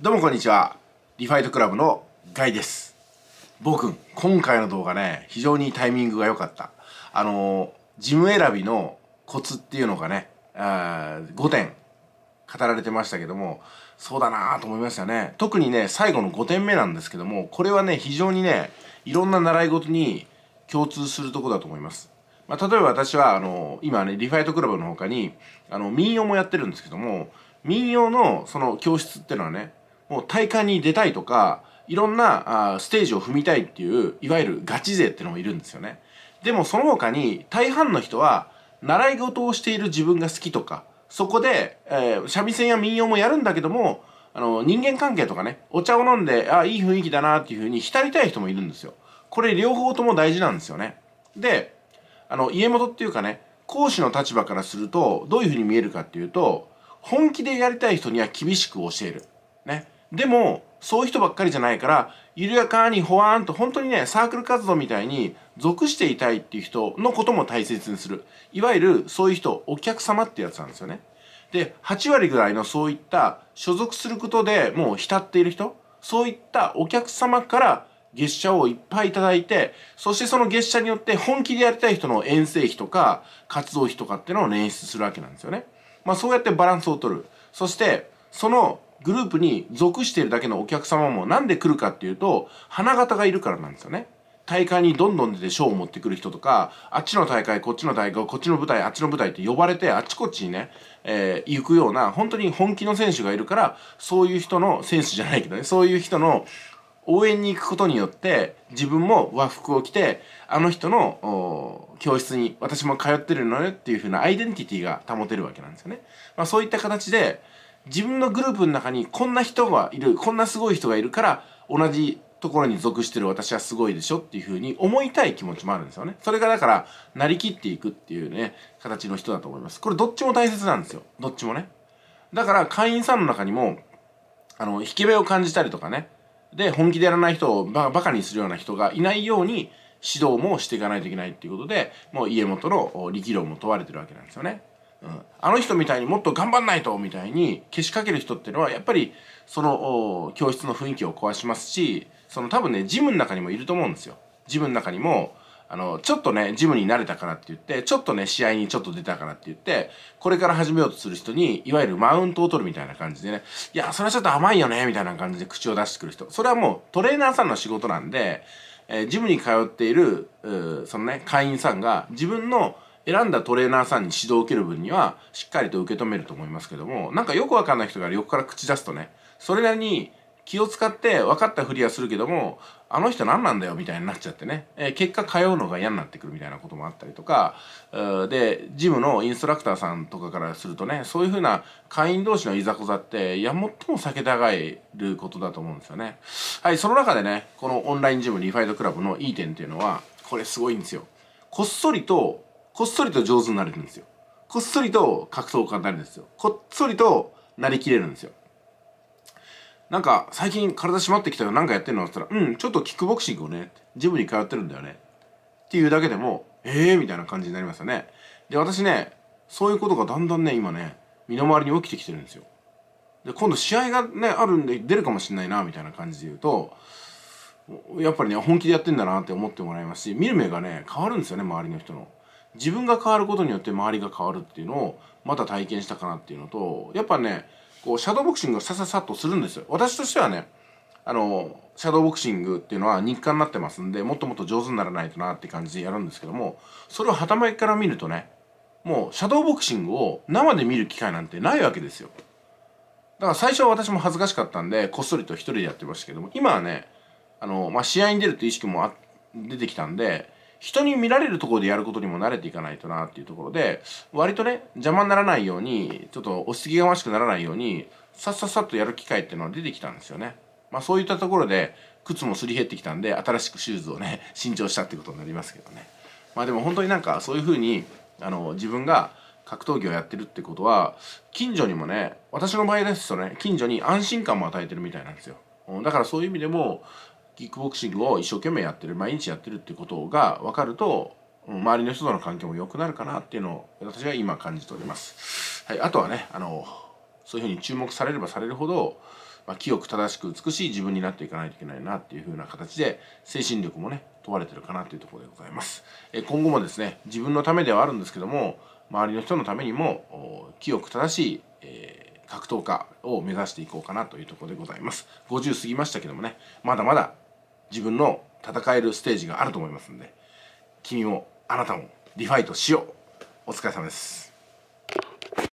どうもこんにちは。リファイトクラブのガイです。ボ今回の動画ね、非常にタイミングが良かった。あの事ジム選びのコツっていうのがね、あ5点語られてましたけども、そうだなと思いましたね。特にね、最後の5点目なんですけども、これはね、非常にね、いろんな習い事に共通するとこだと思います。まあ、例えば私は、あの今ね、リファイトクラブの他に、あの、民謡もやってるんですけども、民謡のその教室っていうのはねもう大会に出たいとか、いろんなあステージを踏みたいっていう、いわゆるガチ勢ってのもいるんですよね。でもその他に大半の人は、習い事をしている自分が好きとか、そこで、えー、三味線や民謡もやるんだけども、あの、人間関係とかね、お茶を飲んで、あ、いい雰囲気だなっていうふうに浸りたい人もいるんですよ。これ両方とも大事なんですよね。で、あの、家元っていうかね、講師の立場からすると、どういうふうに見えるかっていうと、本気でやりたい人には厳しく教える。ね。でもそういう人ばっかりじゃないから緩やかにほわーんと本当にねサークル活動みたいに属していたいっていう人のことも大切にするいわゆるそういう人お客様ってやつなんですよねで8割ぐらいのそういった所属することでもう浸っている人そういったお客様から月謝をいっぱいいただいて、そしてその月謝によって本気でやりたい人の遠征費とか活動費とかっていうのを捻出するわけなんですよね。まあそうやってバランスを取る。そして、そのグループに属しているだけのお客様もなんで来るかっていうと、花形がいるからなんですよね。大会にどんどん出て賞を持ってくる人とか、あっちの大会、こっちの大会、こっちの舞台、あっちの舞台って呼ばれて、あっちこっちにね、えー、行くような、本当に本気の選手がいるから、そういう人の、選手じゃないけどね、そういう人の応援に行くことによって自分も和服を着てあの人の教室に私も通ってるのよっていう風なアイデンティティが保てるわけなんですよね。まあ、そういった形で、自分のグループの中にこんな人がいるこんなすごい人がいるから同じところに属してる私はすごいでしょっていうふうに思いたい気持ちもあるんですよね。それがだから、なりきっていくっていうね、形の人だと思います。これどっちも大切なんですよ。どっちもね。だから会員さんの中にも、あの、引け目を感じたりとかね、で、本気でやらない人をバカにするような人がいないように指導もしていかないといけないっていうことで、もう家元の力量も問われてるわけなんですよね。うん、あの人みたいにもっと頑張んないとみたいにけしかける人っていうのはやっぱりその教室の雰囲気を壊しますしその多分ねジムの中にもいると思うんですよ。ジムの中にもあのちょっとねジムに慣れたからって言ってちょっとね試合にちょっと出たからって言ってこれから始めようとする人にいわゆるマウントを取るみたいな感じでねいやそれはちょっと甘いよねみたいな感じで口を出してくる人それはもうトレーナーさんの仕事なんで、えー、ジムに通っているそのね会員さんが自分の選んだトレーナーさんに指導を受ける分にはしっかりと受け止めると思いますけどもなんかよくわかんない人が横から口出すとねそれなりに気を使って分かったふりはするけどもあの人何なんだよみたいになっちゃってね、えー、結果通うのが嫌になってくるみたいなこともあったりとかでジムのインストラクターさんとかからするとねそういうふうな会員同士のいざこざっていや最も避けたがることだと思うんですよねはいその中でねこのオンラインジムリファイドクラブのいい点っていうのはこれすごいんですよこっそりとこっそりと上手になれるんですよこっそりと格闘家になるんですよこっそりとなりきれるんですよなんか最近体締まってきたよなんかやってるのって言ったら「うんちょっとキックボクシングをねジムに通ってるんだよね」っていうだけでも「ええー」みたいな感じになりますよねで私ねそういうことがだんだんね今ね身の回りに起きてきてるんですよで今度試合がねあるんで出るかもしんないなみたいな感じで言うとやっぱりね本気でやってんだなって思ってもらいますし見る目がね変わるんですよね周りの人の自分が変わることによって周りが変わるっていうのをまた体験したかなっていうのとやっぱねこうシャドーボクシングをさささっとするんですよ私としてはねあのシャドーボクシングっていうのは日課になってますんでもっともっと上手にならないとなって感じでやるんですけどもそれをはたまから見るとねもうシャドーボクシングを生で見る機会なんてないわけですよだから最初は私も恥ずかしかったんでこっそりと一人でやってましたけども今はねあの、まあ、試合に出るという意識も出てきたんで人に見られるところでやることにも慣れていかないとなっていうところで、割とね、邪魔にならないように、ちょっとお杉がましくならないように、さっさっさっとやる機会っていうのは出てきたんですよね。まあそういったところで、靴もすり減ってきたんで、新しくシューズをね、新調したってことになりますけどね。まあでも本当になんかそういうふうに、あの、自分が格闘技をやってるってことは、近所にもね、私の場合ですとね、近所に安心感も与えてるみたいなんですよ。だからそういう意味でも、キックボクシングを一生懸命やってる毎日やってるってことが分かると周りの人との関係も良くなるかなっていうのを私は今感じております、はい、あとはねあのそういうふうに注目されればされるほど、まあ、清く正しく美しい自分になっていかないといけないなっていうふうな形で精神力もね問われてるかなっていうところでございます、え今後もですね自分のためではあるんですけども周りの人のためにも清く正しい、えー格闘家を目指していこうかなというところでございます。50過ぎましたけどもね、まだまだ自分の戦えるステージがあると思いますんで君もあなたもリファイトしようお疲れ様です